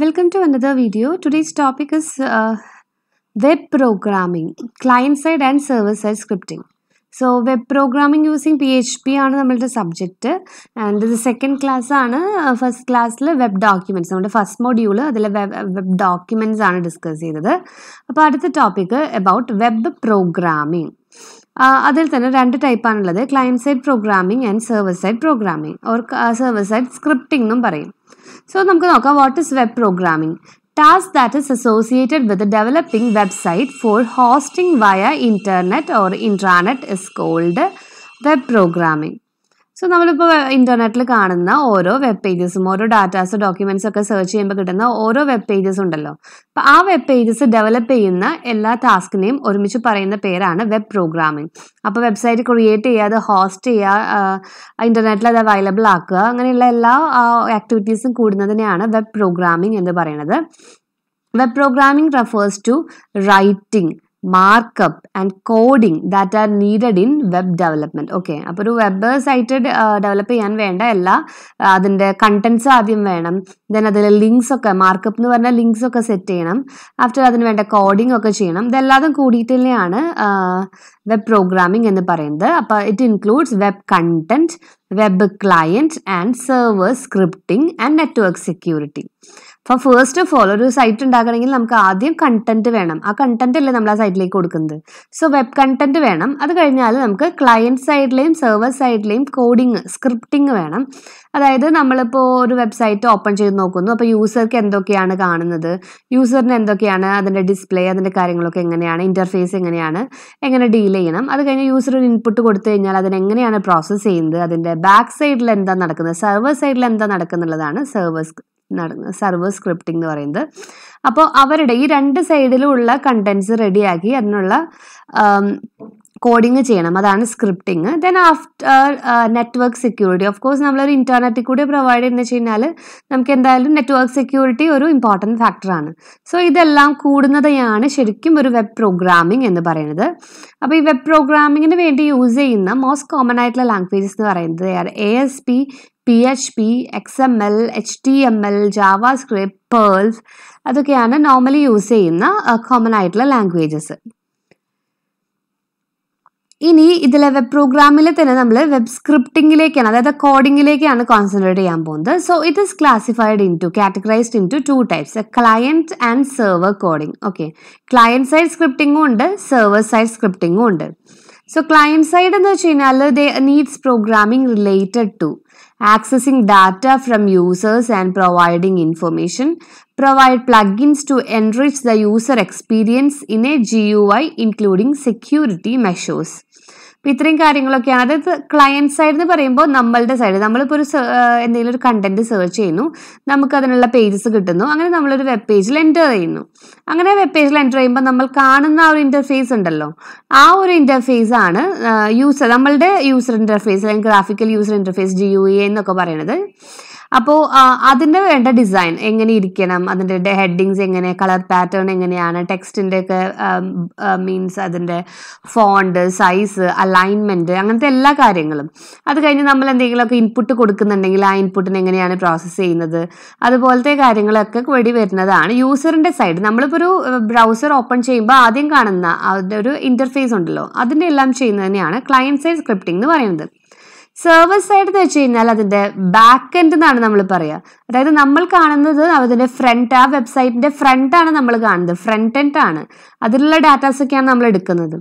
Welcome to another video. Today's topic is uh, web programming, client side and server side scripting. So web programming using P H P ആണ് നമ്മളുടെ subject and class second class ആണ് first ക്ലാസ്സിൽ web documents നമ്മുടെ first module അതിൽ web web documents ആണ് discuss ചെയ്തത് അപ്പോൾ അടുത്ത topic about web programming uh, അതിൽ തന്നെ രണ്ട് ടൈപ്പാണുള്ളത് client side programming and server side programming or server side scripting എന്നും പറയും So, what is web programming? Task that is associated with the developing website for hosting via internet or intranet is called web programming. So നമ്മളിപ്പോൾ ഇന്റർനെറ്റിൽ കാണുന്ന ഓരോ web പേജസും ഓരോ datas documents ഒക്കെ search ചെയ്യുമ്പോൾ കിട്ടുന്ന ഓരോ വെബ് പേജസ് ഉണ്ടല്ലോ അപ്പൊ ആ വെബ് പേജസ് ഡെവലപ്പ് ചെയ്യുന്ന എല്ലാ ടാസ്കിനെയും ഒരുമിച്ച് പറയുന്ന പേരാണ് വെബ് പ്രോഗ്രാമിംഗ് അപ്പോൾ വെബ്സൈറ്റ് ക്രിയേറ്റ് ചെയ്യുക അത് ഹോസ്റ്റ് ചെയ്യുക ഇന്റർനെറ്റിൽ അത് അവൈലബിൾ ആക്കുക അങ്ങനെയുള്ള എല്ലാ ആക്ടിവിറ്റീസും കൂടുന്നതിനെയാണ് വെബ് പ്രോഗ്രാമിംഗ് എന്ന് പറയുന്നത് web programming refers to writing markup and coding that are needed in web development okay അപ്പോൾ ഒരു വെബ് സൈറ്റ് ഡെവലപ്പ് ചെയ്യാൻ വേണ്ട എല്ലാ അതിൻ്റെ കണ്ടൻസ് ആദ്യം വേണം ദെൻ അതിൽ ലിങ്ക്സ് ഒക്കെ മാർക്കപ്പ് എന്ന് പറഞ്ഞാൽ ലിങ്ക്സ് ഒക്കെ സെറ്റ് ചെയ്യണം ആഫ്റ്റർ അതിന് വേണ്ട കോഡിംഗ് ഒക്കെ ചെയ്യണം ഇതെല്ലാതും കൂടിയിട്ട് തന്നെയാണ് വെബ് പ്രോഗ്രാമിംഗ് എന്ന് പറയുന്നത് അപ്പോൾ it includes web content web client and servers scripting and network security അപ്പം ഫേസ്റ്റ് ഓഫ് ഓൾ ഒരു സൈറ്റ് ഉണ്ടാക്കണമെങ്കിൽ നമുക്ക് ആദ്യം കണ്ടന്റ് വേണം ആ കണ്ടന്റ് അല്ലേ നമ്മൾ ആ സൈറ്റിലേക്ക് കൊടുക്കുന്നത് സോ വെബ് കണ്ടന്റ് വേണം അത് കഴിഞ്ഞാൽ നമുക്ക് ക്ലയൻറ്റ് സൈഡിലെയും സെർവർ സൈഡിലെയും കോഡിങ് സ്ക്രിപ്റ്റിംഗ് വേണം അതായത് നമ്മളിപ്പോൾ ഒരു വെബ്സൈറ്റ് ഓപ്പൺ ചെയ്ത് നോക്കുന്നു അപ്പോൾ യൂസർക്ക് എന്തൊക്കെയാണ് കാണുന്നത് യൂസറിന് എന്തൊക്കെയാണ് അതിൻ്റെ ഡിസ്പ്ലേ അതിൻ്റെ കാര്യങ്ങളൊക്കെ എങ്ങനെയാണ് ഇൻ്റർഫേസ് എങ്ങനെയാണ് എങ്ങനെ ഡീൽ ചെയ്യണം അത് കഴിഞ്ഞ് യൂസർ ഒരു ഇൻപുട്ട് കൊടുത്തു കഴിഞ്ഞാൽ അതിനെങ്ങനെയാണ് പ്രോസസ്സ് ചെയ്യുന്നത് അതിൻ്റെ ബാക്ക് സൈഡിൽ എന്താ നടക്കുന്നത് സെർവർ സൈഡിൽ എന്താ നടക്കുന്നുള്ളതാണ് സെർവർ നടന്ന് സർവർ സ്ക്രിപ്റ്റിംഗ് എന്ന് പറയുന്നത് അപ്പോൾ അവരുടെ ഈ രണ്ട് സൈഡിലുമുള്ള കണ്ടൻസ് റെഡിയാക്കി അതിനുള്ള കോഡിങ് ചെയ്യണം അതാണ് scripting then after network security of course നമ്മളൊരു ഇന്റർനെറ്റിൽ കൂടി പ്രൊവൈഡ് ചെയ്യുന്ന വെച്ച് കഴിഞ്ഞാൽ നമുക്ക് എന്തായാലും നെറ്റ്വർക്ക് സെക്യൂരിറ്റി ഒരു ഇമ്പോർട്ടൻറ്റ് ഫാക്ടറാണ് സോ ഇതെല്ലാം കൂടുന്നതെയാണ് ശരിക്കും ഒരു വെബ് പ്രോഗ്രാമിംഗ് എന്ന് പറയുന്നത് അപ്പോൾ ഈ വെബ് പ്രോഗ്രാമിങ്ങിന് വേണ്ടി യൂസ് ചെയ്യുന്ന മോസ്റ്റ് കോമൺ ആയിട്ടുള്ള ലാംഗ്വേജസ് എന്ന് പറയുന്നത് A S P P H P X M L H T M L JavaScript Perls അതൊക്കെയാണ് നോർമലി യൂസ് ചെയ്യുന്ന കോമൺ uh, ആയിട്ടുള്ള ലാംഗ്വേജസ് ഇനി ഇതിലെ വെബ് പ്രോഗ്രാമിൽ തന്നെ നമ്മൾ വെബ് സ്ക്രിപ്റ്റിംഗിലേക്കാണ് അതായത് കോഡിംഗിലേക്കാണ് കോൺസെൻട്രേറ്റ് ചെയ്യാൻ പോകുന്നത് so it is classified into categorized into two types client and server coding okay client side സ്ക്രിപ്റ്റിംഗും ഉണ്ട് സെർവർ സൈഡ് സ്ക്രിപ്റ്റിംഗും ഉണ്ട് സോ ക്ലയൻറ്റ് സൈഡ് എന്ന് വെച്ച് കഴിഞ്ഞാൽ they needs programming related to accessing data from users and providing information, provide plugins to enrich the user experience in a GUI including security measures. അപ്പോൾ ഇത്രയും കാര്യങ്ങളൊക്കെയാണ് അതായത് ക്ലയൻറ്റ് സൈഡ് എന്ന് പറയുമ്പോൾ നമ്മളുടെ സൈഡ് നമ്മളിപ്പോൾ ഒരു എന്തെങ്കിലും ഒരു കണ്ടന്റ് സെർച്ച് ചെയ്യുന്നു നമുക്ക് അതിനുള്ള പേജസ് കിട്ടുന്നു അങ്ങനെ നമ്മളൊരു വെബ് പേജിൽ എൻ്റർ ചെയ്യുന്നു അങ്ങനെ വെബ് പേജിൽ എൻ്റർ ചെയ്യുമ്പോൾ നമ്മൾ കാണുന്ന ആ ഒരു ഇൻ്റർഫേസ് ഉണ്ടല്ലോ ആ ഒരു ഇൻ്റർഫേസ് ആണ് യൂസർ നമ്മളുടെ യൂസർ ഇൻ്റർഫേസ് അല്ലെങ്കിൽ graphical user interface G U A എന്നൊക്കെ പറയുന്നത് അപ്പോൾ അതിൻ്റെ വേണ്ട ഡിസൈൻ എങ്ങനെ ഇരിക്കണം അതിൻ്റെ ഹെഡിങ്സ് എങ്ങനെ കളർ പാറ്റേൺ എങ്ങനെയാണ് ടെക്സ്റ്റിൻ്റെ ഒക്കെ മീൻസ് അതിൻ്റെ ഫോണ്ട് സൈസ് അലൈൻമെൻറ്റ് അങ്ങനത്തെ എല്ലാ കാര്യങ്ങളും അത് കഴിഞ്ഞ് നമ്മൾ എന്തെങ്കിലുമൊക്കെ ഇൻപുട്ട് കൊടുക്കുന്നുണ്ടെങ്കിൽ ആ ഇൻപുട്ടിന് എങ്ങനെയാണ് പ്രോസസ്സ് ചെയ്യുന്നത് അതുപോലത്തെ കാര്യങ്ങളൊക്കെ വഴി വരുന്നതാണ് യൂസറിൻ്റെ സൈഡ് നമ്മളിപ്പോൾ ഒരു ബ്രൗസർ ഓപ്പൺ ചെയ്യുമ്പോൾ ആദ്യം കാണുന്ന അതിൻ്റെ ഒരു ഇൻ്റർഫേസ് ഉണ്ടല്ലോ അതിൻ്റെ എല്ലാം ചെയ്യുന്നതിനെയാണ് ക്ലയൻറ്റ് സൈഡ് സ്ക്രിപ്റ്റിംഗ് എന്ന് പറയുന്നത് സെർവർ സൈഡ് എന്ന് വെച്ച് കഴിഞ്ഞാൽ അതിന്റെ ബാക്ക് എൻഡ് എന്നാണ് നമ്മൾ പറയുക അതായത് നമ്മൾ കാണുന്നത് അതിന്റെ ഫ്രണ്ട് ആ വെബ്സൈറ്റിന്റെ ഫ്രണ്ട് ആണ് നമ്മൾ കാണുന്നത് ഫ്രണ്ട് എൻഡ് ആണ് അതിലുള്ള ഒക്കെയാണ് നമ്മൾ എടുക്കുന്നത്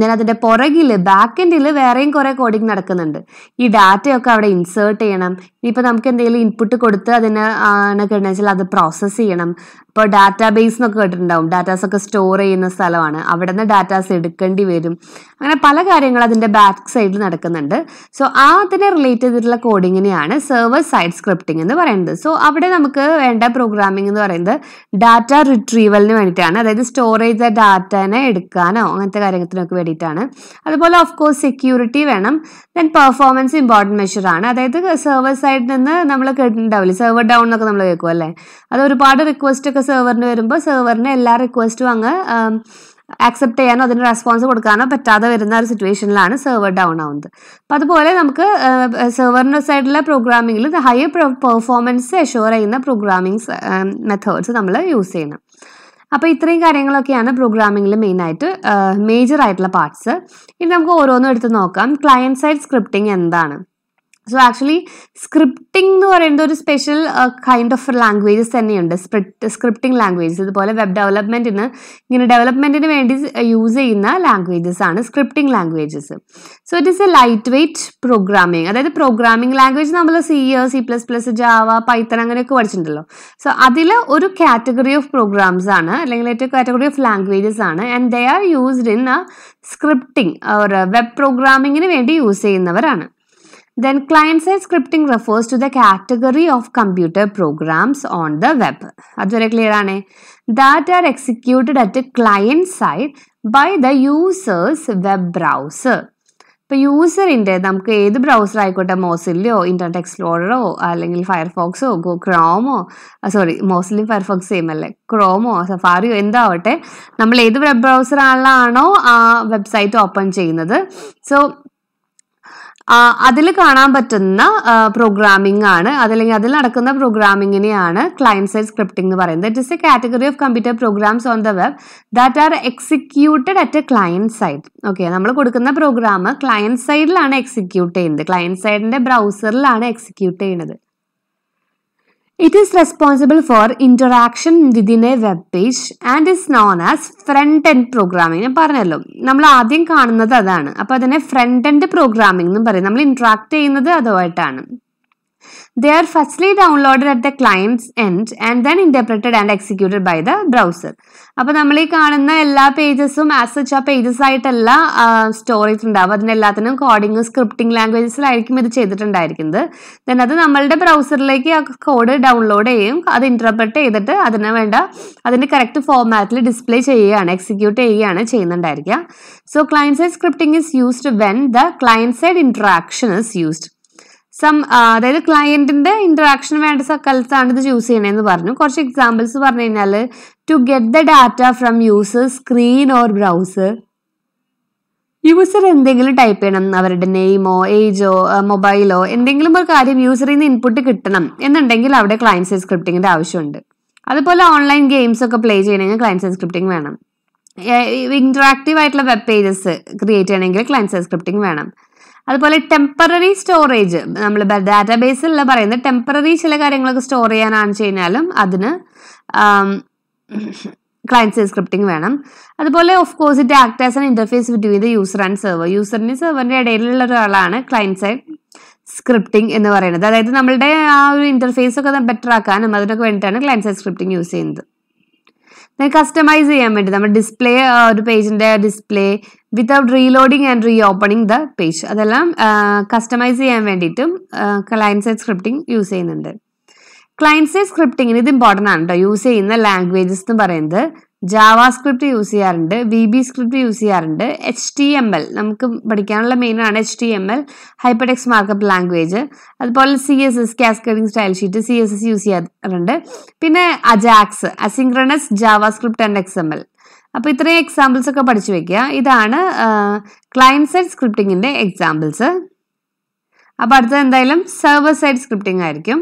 ഞാൻ അതിന്റെ പുറകില് ബാക്ക് എൻഡിൽ വേറെയും കുറേ കോഡിങ് നടക്കുന്നുണ്ട് ഈ ഡാറ്റയൊക്കെ അവിടെ ഇൻസേർട്ട് ചെയ്യണം ഇനിയിപ്പോ നമുക്ക് എന്തെങ്കിലും ഇൻപുട്ട് കൊടുത്ത് അതിന് എന്നൊക്കെ അത് പ്രോസസ്സ് ചെയ്യണം ഇപ്പോൾ ഡാറ്റാബേസ് എന്നൊക്കെ കേട്ടിട്ടുണ്ടാവും ഡാറ്റാസ് ഒക്കെ സ്റ്റോർ ചെയ്യുന്ന സ്ഥലമാണ് അവിടെ നിന്ന് ഡാറ്റാസ് എടുക്കേണ്ടി വരും അങ്ങനെ പല കാര്യങ്ങൾ അതിൻ്റെ ബാക്ക് സൈഡിൽ നടക്കുന്നുണ്ട് സോ ആ അതിനെ റിലേറ്റ് ചെയ്തിട്ടുള്ള കോഡിങ്ങിനെയാണ് സെർവർ സൈഡ് സ്ക്രിപ്റ്റിംഗ് എന്ന് പറയുന്നത് സോ അവിടെ നമുക്ക് വേണ്ട പ്രോഗ്രാമിംഗ് എന്ന് പറയുന്നത് ഡാറ്റ റിട്രീവലിന് വേണ്ടിയിട്ടാണ് അതായത് സ്റ്റോറേജ് ഡാറ്റനെ എടുക്കാനോ അങ്ങനത്തെ കാര്യത്തിനൊക്കെ വേണ്ടിയിട്ടാണ് അതുപോലെ ഓഫ് കോഴ്സ് സെക്യൂരിറ്റി വേണം ദെൻ പെർഫോമൻസ് ഇമ്പോർട്ടൻറ്റ് മെഷറാണ് അതായത് സെർവർ സൈഡിൽ നിന്ന് നമ്മൾ കേട്ടിട്ടുണ്ടാവില്ല സെർവർ ഡൗൺ എന്നൊക്കെ നമ്മൾ കേൾക്കും അല്ലേ അത് ഒരുപാട് റിക്വസ്റ്റ് ഒക്കെ സെർവറിന് വരുമ്പോൾ സെർവറിന് എല്ലാ റിക്വസ്റ്റും അങ്ങ് ആക്സെപ്റ്റ് ചെയ്യാനോ അതിന് റെസ്പോൺസ് കൊടുക്കാനോ പറ്റാതെ വരുന്ന ഒരു സിറ്റുവേഷനിലാണ് സെർവർ ഡൗൺ ആവുന്നത് അപ്പോൾ അതുപോലെ നമുക്ക് സെർവറിൻ്റെ സൈഡിലെ പ്രോഗ്രാമിങ്ങിൽ ഹയർ പെർഫോമൻസ് എഷ്യൂർ ചെയ്യുന്ന പ്രോഗ്രാമിംഗ്സ് മെത്തേഡ്സ് നമ്മൾ യൂസ് ചെയ്യണം അപ്പോൾ ഇത്രയും കാര്യങ്ങളൊക്കെയാണ് പ്രോഗ്രാമിങ്ങിൽ മെയിനായിട്ട് മേജർ ആയിട്ടുള്ള പാർട്സ് ഇനി നമുക്ക് ഓരോന്നും എടുത്ത് നോക്കാം ക്ലയൻറ്റ് സൈഡ് സ്ക്രിപ്റ്റിംഗ് എന്താണ് സോ ആക്ച്വലി സ്ക്രിപ്റ്റിംഗ് എന്ന് പറയുന്നത് ഒരു സ്പെഷ്യൽ കൈൻഡ് ഓഫ് ലാംഗ്വേജസ് തന്നെയുണ്ട് സ്ക്രിപ്റ്റ് സ്ക്രിപ്റ്റിംഗ് ലാംഗ്വേജസ് ഇതുപോലെ വെബ് ഡെവലപ്മെൻറ്റിന് ഇങ്ങനെ ഡെവലപ്മെൻറ്റിന് വേണ്ടി യൂസ് uh, ചെയ്യുന്ന ലാംഗ്വേജസ് ആണ് scripting languages so it is a lightweight programming അതായത് പ്രോഗ്രാമിംഗ് ലാംഗ്വേജ് നമ്മൾ C C plus plus Java Python അങ്ങനെയൊക്കെ പഠിച്ചിട്ടുണ്ടല്ലോ സോ അതിൽ ഒരു കാറ്റഗറി ഓഫ് പ്രോഗ്രാംസ് ആണ് അല്ലെങ്കിൽ ഏറ്റവും കാറ്റഗറി ഓഫ് ലാംഗ്വേജസ് ആണ് and they are used in scripting or web പ്രോഗ്രാമിങ്ങിന് വേണ്ടി യൂസ് ചെയ്യുന്നവരാണ് Then client-side scripting refers to the category of computer programs on the web. അതുവരെ ക്ലിയർ ആണ് that are executed at client side by the user's web browser ഇപ്പോൾ യൂസറിൻ്റെ നമുക്ക് ഏത് browser ആയിക്കോട്ടെ മോസിലോ ഇൻ്റർനെറ്റ് എക്സ്പ്ലോററോ അല്ലെങ്കിൽ ഫയർഫോക്സോ ക്രോമോ സോറി മോസിലും ഫയർഫോക്സ് സെയിം അല്ലേ ക്രോമോ സഫാറിയോ എന്താവട്ടെ നമ്മൾ ഏത് വെബ് ബ്രൗസറാണോ ആ വെബ്സൈറ്റ് ഓപ്പൺ ചെയ്യുന്നത് സോ അതിൽ കാണാൻ പറ്റുന്ന പ്രോഗ്രാമിംഗ് ആണ് അതല്ലെങ്കിൽ അതിൽ നടക്കുന്ന പ്രോഗ്രാമിങ്ങിനെയാണ് ക്ലയൻറ്റ് സൈഡ് സ്ക്രിപ്റ്റിംഗ് എന്ന് പറയുന്നത് it is a category of computer programs on the web that are executed at a client side okay നമ്മൾ കൊടുക്കുന്ന പ്രോഗ്രാം ക്ലയൻറ്റ് സൈഡിലാണ് എക്സിക്യൂട്ട് ചെയ്യുന്നത് ക്ലയൻറ്റ് സൈഡിൻ്റെ ബ്രൗസറിലാണ് എക്സിക്യൂട്ട് ചെയ്യുന്നത് It is responsible for interaction within a web page and is known as front end programming. പറഞ്ഞല്ലോ നമ്മൾ ആദ്യം കാണുന്നത് അതാണ് അപ്പോൾ അതിനെ ഫ്രണ്ട് എൻഡ് പ്രോഗ്രാമിംഗ് എന്നും പറയും നമ്മൾ ഇന്ററാക്ട് ചെയ്യുന്നത് അതുമായിട്ടാണ് They are firstly downloaded at the client's end and then interpreted and executed by the browser. അപ്പോൾ നമ്മൾ ഈ കാണുന്ന എല്ലാ പേജസും ആസ് സച്ച് ആ പേജസ് ആയിട്ടല്ല സ്റ്റോർ ചെയ്തിട്ടുണ്ടാവും അതിനെല്ലാത്തിനും കോഡിങ് സ്ക്രിപ്റ്റിംഗ് ലാംഗ്വേജസിലായിരിക്കും ഇത് ചെയ്തിട്ടുണ്ടായിരിക്കുന്നത് ദെൻ അത് നമ്മളുടെ ബ്രൗസറിലേക്ക് ആ കോഡ് ഡൗൺലോഡ് ചെയ്യും അത് ഇൻറ്റർപ്രറ്റ് ചെയ്തിട്ട് അതിന് വേണ്ട അതിൻ്റെ കറക്റ്റ് ഫോർമാറ്റിൽ ഡിസ്പ്ലേ ചെയ്യുകയാണ് എക്സിക്യൂട്ട് ചെയ്യുകയാണ് ചെയ്യുന്നുണ്ടായിരിക്കുക so client side scripting is used when the client side interaction is used some അതായത് ക്ലയൻറ്റിൻ്റെ ഇൻട്രാക്ഷൻ വേണ്ട സ്ഥലത്താണ് ഇത് ചൂസ് ചെയ്യണമെന്ന് പറഞ്ഞു കുറച്ച് എക്സാമ്പിൾസ് പറഞ്ഞു കഴിഞ്ഞാൽ to get the data from user screen or browser user എന്തെങ്കിലും ടൈപ്പ് ചെയ്യണം അവരുടെ നെയിമോ ഏജോ മൊബൈലോ എന്തെങ്കിലും ഒരു കാര്യം യൂസറിൽ നിന്ന് ഇൻപുട്ട് കിട്ടണം എന്നുണ്ടെങ്കിൽ അവിടെ ക്ലയൻസ് സ്ക്രിപ്റ്റിങ്ങിൻ്റെ ആവശ്യമുണ്ട് അതുപോലെ ഓൺലൈൻ ഗെയിംസ് ഒക്കെ പ്ലേ ചെയ്യണമെങ്കിൽ ക്ലയൻസ് സ്ക്രിപ്റ്റിംഗ് വേണം ഇൻട്രാക്റ്റീവ് ആയിട്ടുള്ള വെബ് പേജസ് ക്രിയേറ്റ് ചെയ്യണമെങ്കിൽ ക്ലയൻസ് സ്ക്രിപ്റ്റിംഗ് വേണം അതുപോലെ ടെമ്പററി സ്റ്റോറേജ് നമ്മൾ ഡാറ്റാബേസിലുള്ള പറയുന്നത് ടെമ്പററി ചില കാര്യങ്ങളൊക്കെ സ്റ്റോർ ചെയ്യാനാണെന്ന് കഴിഞ്ഞാലും അതിന് ക്ലയൻസ് സ്ക്രിപ്റ്റിംഗ് വേണം അതുപോലെ of course it act as an interface between the user and server യൂസറിന് സെർവറിന്റെ ഇടയിലുള്ള ഒരാളാണ് ക്ലയൻസ് സൈഡ് സ്ക്രിപ്റ്റിംഗ് എന്ന് പറയുന്നത് അതായത് നമ്മളുടെ ആ ഒരു ഇന്റർഫേസ് ഒക്കെ ബെറ്റർ ആക്കാനും അതിനൊക്കെ വേണ്ടിയിട്ടാണ് ക്ലയൻസ് സൈഡ് സ്ക്രിപ്റ്റിംഗ് യൂസ് ചെയ്യുന്നത് കസ്റ്റമൈസ് ചെയ്യാൻ വേണ്ടി നമ്മുടെ ഡിസ്പ്ലേ ഒരു പേജിന്റെ display without reloading and reopening the page അതെല്ലാം കസ്റ്റമൈസ് ചെയ്യാൻ വേണ്ടിയിട്ടും ക്ലയൻറ്റ് സൈഡ് സ്ക്രിപ്റ്റിംഗ് യൂസ് ചെയ്യുന്നുണ്ട് ക്ലയൻറ്റ് സൈഡ് സ്ക്രിപ്റ്റിങ്ങിന് ഇത് ഇമ്പോർട്ടൻ്റ് ആണ് കേട്ടോ യൂസ് ചെയ്യുന്ന ലാംഗ്വേജസ് എന്ന് പറയുന്നത് ജാവാസ്ക്രിപ്റ്റ് യൂസ് ചെയ്യാറുണ്ട് വി ബി സ്ക്രിപ്റ്റ് യൂസ് ചെയ്യാറുണ്ട് എച്ച് ടി എം എൽ നമുക്ക് പഠിക്കാനുള്ള മെയിനാണ് H T M L hypertext markup language അതുപോലെ C S S cascading style sheet C S S use ചെയ്യാറുണ്ട് പിന്നെ Ajax asynchronous JavaScript and X M L അപ്പോൾ ഇത്രയും examples ഒക്കെ പഠിച്ചു വെക്കുക ഇതാണ് ക്ലയൻറ്റ് സൈഡ് സ്ക്രിപ്റ്റിങ്ങിൻ്റെ എക്സാമ്പിൾസ് അപ്പോൾ അടുത്തത് എന്തായാലും സെർവർ സൈഡ് സ്ക്രിപ്റ്റിംഗ് ആയിരിക്കും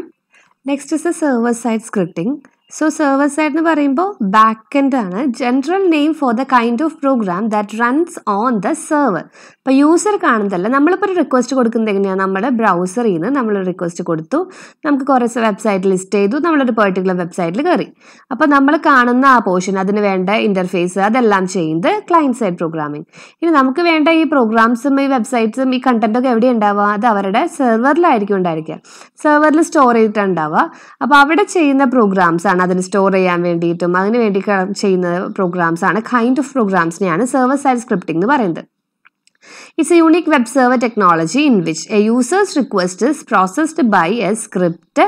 next is a server side scripting so server side എന്ന് പറയുമ്പോൾ ബാക്ക് എൻഡ് ആണ് general name for the kind of program that runs on the server ഇപ്പോൾ യൂസർ കാണുന്നതല്ല നമ്മളിപ്പോൾ ഒരു റിക്വസ്റ്റ് കൊടുക്കുന്നത് എങ്ങനെയാണ് നമ്മുടെ ബ്രൗസറിൽ നിന്ന് നമ്മൾ റിക്വസ്റ്റ് കൊടുത്തു നമുക്ക് കുറേ വെബ്സൈറ്റ് ലിസ്റ്റ് ചെയ്തു നമ്മളൊരു പെർട്ടിക്കുലർ വെബ്സൈറ്റിൽ കയറി അപ്പോൾ നമ്മൾ കാണുന്ന ആ പോർഷൻ അതിന് വേണ്ട ഇൻ്റർഫേസ് അതെല്ലാം ചെയ്യുന്നത് ക്ലയൻറ്റ് സൈഡ് പ്രോഗ്രാമിംഗ് ഇനി നമുക്ക് വേണ്ട ഈ പ്രോഗ്രാംസും ഈ വെബ്സൈറ്റ്സും ഈ കണ്ടൻറ്റൊക്കെ എവിടെ ഉണ്ടാവുക അത് അവരുടെ സെർവറിലായിരിക്കും ഉണ്ടായിരിക്കുക സെർവറിൽ സ്റ്റോർ ചെയ്തിട്ടുണ്ടാവുക അപ്പോൾ അവിടെ ചെയ്യുന്ന പ്രോഗ്രാംസ് ആണ് ആണ് അതിന് സ്റ്റോർ ചെയ്യാൻ വേണ്ടിയിട്ടും അതിന് വേണ്ടി ചെയ്യുന്ന പ്രോഗ്രാംസ് ആണ് കൈൻഡ് ഓഫ് പ്രോഗ്രാംസിനെയാണ് സെർവർ സൈഡ് സ്ക്രിപ്റ്റിംഗ് എന്ന് പറയുന്നത് it's a unique web server technology in which a user's request is processed by a script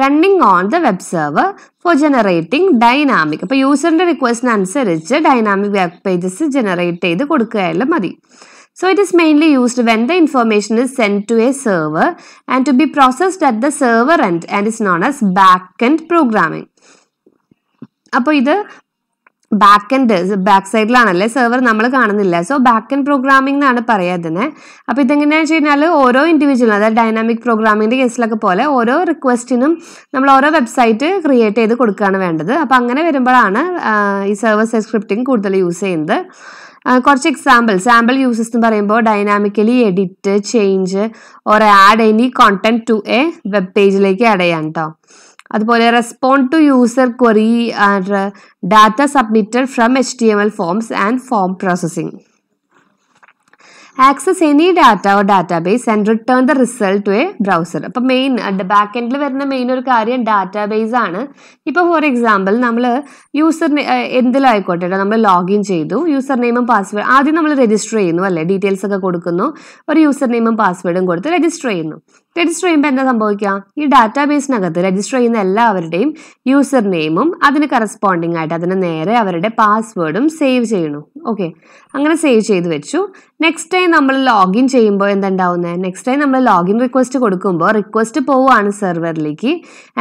running on the web server for generating dynamic അപ്പോൾ യൂസറിൻ്റെ റിക്വസ്റ്റിനനുസരിച്ച് ഡൈനാമിക് വെബ് പേജസ് ജനറേറ്റ് ചെയ്ത് കൊടുക്കുകയായാലും മതി it is mainly used when the information is send to a server and to be processed at the server server and is known as back backend programming അപ്പോൾ ഇത് back end back സൈഡിലാണല്ലേ server നമ്മൾ കാണുന്നില്ല so back end programming എന്നാണ് പറയുന്നത് അപ്പോൾ ഇതെങ്ങനെയാണെന്ന് വെച്ച് കഴിഞ്ഞാൽ ഓരോ ഇൻഡിവിജ്വൽ അതായത് ഡൈനാമിക് പ്രോഗ്രാമിംഗിന്റെ കേസിലൊക്കെ പോലെ ഓരോ റിക്വസ്റ്റിനും നമ്മൾ ഓരോ വെബ്സൈറ്റ് ക്രിയേറ്റ് ചെയ്ത് കൊടുക്കുകയാണ് വേണ്ടത് അപ്പോൾ അങ്ങനെ വരുമ്പോഴാണ് ഈ സെർവർ സൈഡ് സ്ക്രിപ്റ്റിംഗ് കൂടുതൽ യൂസ് ചെയ്യുന്നത് കുറച്ച് എക്സാമ്പിൾ സാമ്പിൾ യൂസസ് എന്ന് പറയുമ്പോൾ dynamically edit change or add any content to a web പേജിലേക്ക് ആഡ് ചെയ്യാൻ കേട്ടോ അതുപോലെ respond to user query and data submitted from H T M L forms and form processing access any data or database and return the result to a browser അപ്പം main back എൻഡിൽ വരുന്ന main ഒരു കാര്യം data base ആണ് ഇപ്പോൾ for example നമ്മൾ user uh, എന്തിലായിക്കോട്ടെ നമ്മൾ ലോഗിൻ ചെയ്തു യൂസർ നെയിമും പാസ്വേഡ് ആദ്യം നമ്മൾ രജിസ്റ്റർ ചെയ്യുന്നു അല്ലേ ഡീറ്റെയിൽസ് ഒക്കെ കൊടുക്കുന്നു ഒരു യൂസർ നെയിമും പാസ്വേഡും കൊടുത്ത് രജിസ്റ്റർ ചെയ്യുന്നു രജിസ്റ്റർ ചെയ്യുമ്പോൾ എന്താ സംഭവിക്കുക ഈ ഡാറ്റാബേസിനകത്ത് രജിസ്റ്റർ ചെയ്യുന്ന എല്ലാവരുടെയും യൂസർ നെയിമും അതിന് കറസ്പോണ്ടിങ് ആയിട്ട് അതിന് നേരെ അവരുടെ പാസ്വേഡും സേവ് ചെയ്യണു ഓക്കെ അങ്ങനെ സേവ് ചെയ്ത് വെച്ചു നെക്സ്റ്റ് ടൈം നമ്മൾ ലോഗിൻ ചെയ്യുമ്പോൾ എന്തുണ്ടാവുന്നത് നെക്സ്റ്റ് ടൈം നമ്മൾ ലോഗിൻ റിക്വസ്റ്റ് കൊടുക്കുമ്പോൾ റിക്വസ്റ്റ് പോവുകയാണ് സെർവറിലേക്ക്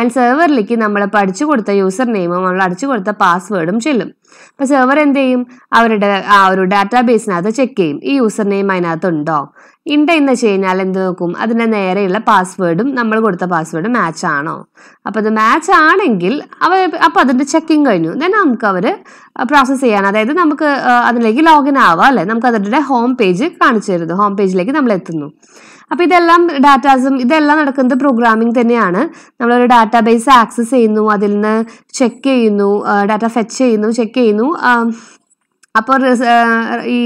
ആൻഡ് സെർവറിലേക്ക് നമ്മൾ പഠിച്ചു കൊടുത്ത യൂസർ നെയിമും നമ്മൾ അടിച്ചു കൊടുത്ത പാസ്വേഡും ചെല്ലും അപ്പോൾ സെർവർ എന്ത് ചെയ്യും അവരുടെ ആ ഒരു ഡാറ്റാബേസിനകത്ത് ചെക്ക് ചെയ്യും ഈ യൂസർ നെയിം അതിനകത്തുണ്ടോ ഇൻഡ എന്ന് വെച്ച് കഴിഞ്ഞാൽ എന്ത് നോക്കും അതിൻ്റെ നേരെയുള്ള പാസ്വേഡും നമ്മൾ കൊടുത്ത പാസ്വേഡും മാച്ച് ആണോ അപ്പോൾ അത് മാച്ച് ആണെങ്കിൽ അവ അപ്പോൾ അതിൻ്റെ ചെക്കിങ് കഴിഞ്ഞു ദെൻ നമുക്ക് അവർ പ്രോസസ്സ് ചെയ്യാൻ അതായത് നമുക്ക് അതിലേക്ക് ലോഗിൻ ആവാം അല്ലേ നമുക്ക് അതിൻ്റെ ഹോം പേജ് കാണിച്ചു തരുന്നത് ഹോം പേജിലേക്ക് നമ്മൾ എത്തുന്നു അപ്പോൾ ഇതെല്ലാം ഡാറ്റാസും ഇതെല്ലാം നടക്കുന്നത് പ്രോഗ്രാമിംഗ് തന്നെയാണ് നമ്മളൊരു ഡാറ്റാബേസ് ആക്സസ് ചെയ്യുന്നു അതിൽ നിന്ന് ചെക്ക് ചെയ്യുന്നു ഡാറ്റ ഫെച്ച് ചെയ്യുന്നു ചെക്ക് ചെയ്യുന്നു അപ്പോൾ ഈ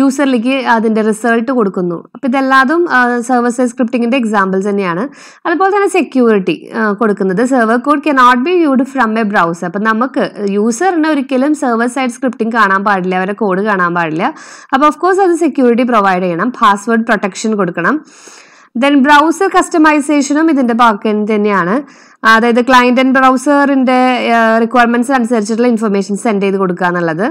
യൂസറിലേക്ക് അതിൻ്റെ റിസൾട്ട് കൊടുക്കുന്നു അപ്പോൾ ഇതെല്ലാതും സെർവർ സൈഡ് സ്ക്രിപ്റ്റിങ്ങിൻ്റെ എക്സാമ്പിൾസ് തന്നെയാണ് അതുപോലെ തന്നെ സെക്യൂരിറ്റി കൊടുക്കുന്നത് server code can not be viewed from a browser അപ്പം നമുക്ക് യൂസറിന് ഒരിക്കലും സെർവർ സൈഡ് സ്ക്രിപ്റ്റിംഗ് കാണാൻ പാടില്ല അവരെ കോഡ് കാണാൻ പാടില്ല അപ്പോൾ ഓഫ് കോഴ്സ് അത് സെക്യൂരിറ്റി പ്രൊവൈഡ് ചെയ്യണം പാസ്വേഡ് പ്രൊട്ടക്ഷൻ കൊടുക്കണം ദെൻ ബ്രൗസർ കസ്റ്റമൈസേഷനും ഇതിൻ്റെ ഭാഗം തന്നെയാണ് അതായത് ക്ലയന്റ് ആൻഡ് ബ്രൗസറിന്റെ റിക്വയർമെന്റ്സ് അനുസരിച്ചിട്ടുള്ള ഇൻഫർമേഷൻ സെൻഡ് ചെയ്ത് കൊടുക്കുക എന്നുള്ളത്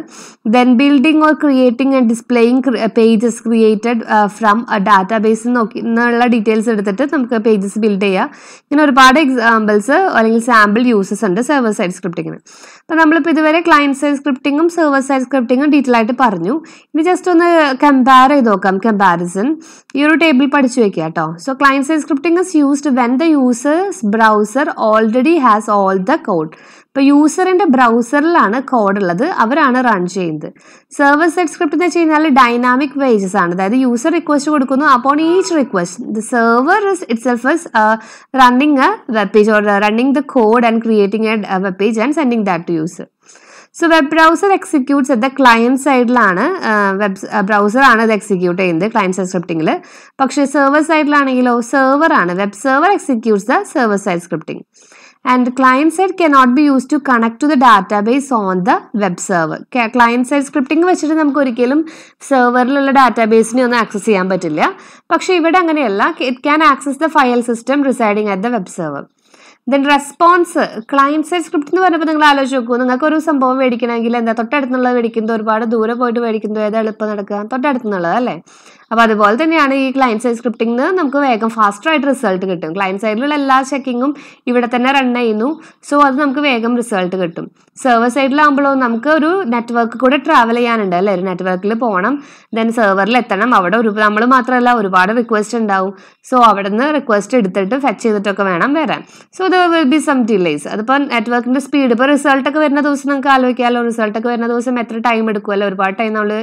then building or creating and displaying pages created from ഡാറ്റാബേസിൽ നോക്കി എന്നുള്ള ഡീറ്റെയിൽസ് എടുത്തിട്ട് നമുക്ക് പേജസ് ബിൽഡ് ചെയ്യാം ഇങ്ങനെ ഒരുപാട് എക്സാമ്പിൾസ് അല്ലെങ്കിൽ സാമ്പിൾ യൂസസ് ഉണ്ട് സെർവർ സൈഡ് സ്ക്രിപ്റ്റിങ്ങിന് അപ്പോൾ നമ്മളിപ്പോൾ ഇതുവരെ ക്ലയന്റ് സൈഡ് സ്ക്രിപ്റ്റിങ്ങും സെർവർ സൈഡ് സ്ക്രിപ്റ്റിങ്ങും ഡീറ്റെയിൽ ആയിട്ട് പറഞ്ഞു ഇനി ജസ്റ്റ് ഒന്ന് കമ്പയർ ചെയ്ത് നോക്കാം കമ്പാരിസൺ ഈ ഒരു ടേബിൾ പഠിച്ചു വെക്കുക കേട്ടോ so client side scripting is used when the user's browser already has all the code ഇപ്പൊ യൂസറിന്റെ ബ്രൗസറിലാണ് കോഡ് ഉള്ളത് അവരാണ് റൺ ചെയ്യുന്നത് സെർവർ സെറ്റ് സ്ക്രിപ്റ്റ് എന്ന് വെച്ച് കഴിഞ്ഞാൽ ഡൈനാമിക് വേജസ് ആണ് അതായത് യൂസർ റിക്വസ്റ്റ് കൊടുക്കുന്നു അപ്പോൾ each request the server is it is running a web page or running the code and creating a web page and sending that to user so web browser executes the client സൈഡിലാണ് web browser ആണ് അത് execute ചെയ്യുന്നത് client side പക്ഷേ server സൈഡിലാണെങ്കിലോ server ആണ് web server executes the server side scripting and client side can not be use to connect to the database on the web server client side scripting വെച്ചിട്ട് നമുക്ക് ഒരിക്കലും സെർവറിലുള്ള ഡാറ്റാബേസിനെ ഒന്നും access ചെയ്യാൻ പറ്റില്ല പക്ഷേ ഇവിടെ അങ്ങനെയല്ല it can access the file system residing at the web server then response clients side script എന്ന് പറഞ്ഞപ്പോൾ നിങ്ങൾ ആലോചിച്ച് നോക്കൂ നിങ്ങൾക്ക് ഒരു സംഭവം മേടിക്കണമെങ്കിൽ എന്താ തൊട്ടടുത്തുള്ളത് മേടിക്കുന്നത് ഒരുപാട് ദൂരെ പോയിട്ട് മേടിക്കുന്നത് ഏതാ എളുപ്പം നടക്കുക തൊട്ടടുത്തുന്നുള്ളത് അല്ലേ അപ്പോൾ അതുപോലെ തന്നെയാണ് ഈ ക്ലയൻറ്റ് സൈഡ് സ്ക്രിപ്റ്റിംഗ് നമുക്ക് വേഗം ഫാസ്റ്റർ ആയിട്ട് റിസൾട്ട് കിട്ടും ക്ലയൻറ്റ് സൈഡിലുള്ള എല്ലാ ചെക്കിങ്ങും ഇവിടെ തന്നെ റൺ ചെയ്യുന്നു സോ അത് നമുക്ക് വേഗം റിസൾട്ട് കിട്ടും സെർവർ സൈഡിലാകുമ്പോഴോ നമുക്ക് ഒരു നെറ്റ്വർക്ക് കൂടെ ട്രാവൽ ചെയ്യാനുണ്ട് അല്ലെ ഒരു നെറ്റ്വർക്കിൽ പോകണം ദെൻ സെർവറിൽ എത്തണം അവിടെ ഒരു നമ്മൾ മാത്രമല്ല ഒരുപാട് റിക്വസ്റ്റ് ഉണ്ടാവും സോ അവിടെ നിന്ന് റിക്വസ്റ്റ് എടുത്തിട്ട് ഫെച്ച് ചെയ്തിട്ടൊക്കെ വേണം വരാൻ so there will be some delays അതിപ്പോൾ നെറ്റ്വർക്കിൻ്റെ സ്പീഡ് ഇപ്പോൾ റിസൾട്ടൊക്കെ വരുന്ന ദിവസം നമുക്ക് ആലോചിക്കാമല്ലോ റിസൾട്ടൊക്കെ വരുന്ന ദിവസം എത്ര ടൈം എടുക്കുമല്ലോ ഒരുപാട് ടൈം നമ്മൾ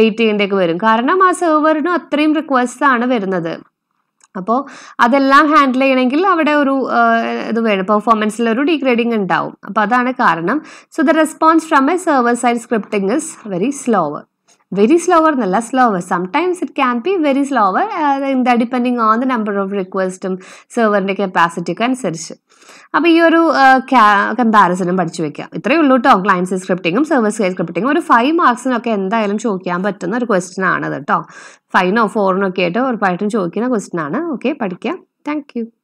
വെയിറ്റ് ചെയ്യേണ്ടിയൊക്കെ വരും കാരണം ആ സെർവറിനും അത്രയും റിക്വസ്റ്റ് ആണ് വരുന്നത് അപ്പോൾ അതെല്ലാം ഹാൻഡിൽ ചെയ്യണമെങ്കിൽ അവിടെ ഒരു ഇത് വേണം പെർഫോമൻസിൽ ഒരു ഡീഗ്രേഡിങ് ഉണ്ടാവും അപ്പോൾ അതാണ് കാരണം so the response from a server side scripting is very slower very slower എന്നല്ല slower sometimes it can be very slower depending on the number of റിക്വസ്റ്റും സെർവറിന്റെ requests അനുസരിച്ച് അപ്പൊ ഈ ഒരു കമ്പാരിസനും uh, പഠിച്ചു വെക്കാം ഇത്രയേ ഉള്ളൂ കേട്ടോ ക്ലയൻസ് സ്ക്രിപ്റ്റിങ്ങും സർവർ സൈഡ് സ്ക്രിപ്റ്റിങ്ങും ഒരു ഫൈവ് മാർക്സിനൊക്കെ എന്തായാലും ചോദിക്കാൻ പറ്റുന്ന ഒരു ക്വസ്റ്റ്യൻ ആണത് കേട്ടോ ഫൈവിനോ ഫോറിനോ ഒക്കെ ആയിട്ട് ഉറപ്പായിട്ടും ചോദിക്കുന്ന ക്വസ്റ്റൻ ആണ് ഓക്കെ പഠിക്കാം താങ്ക്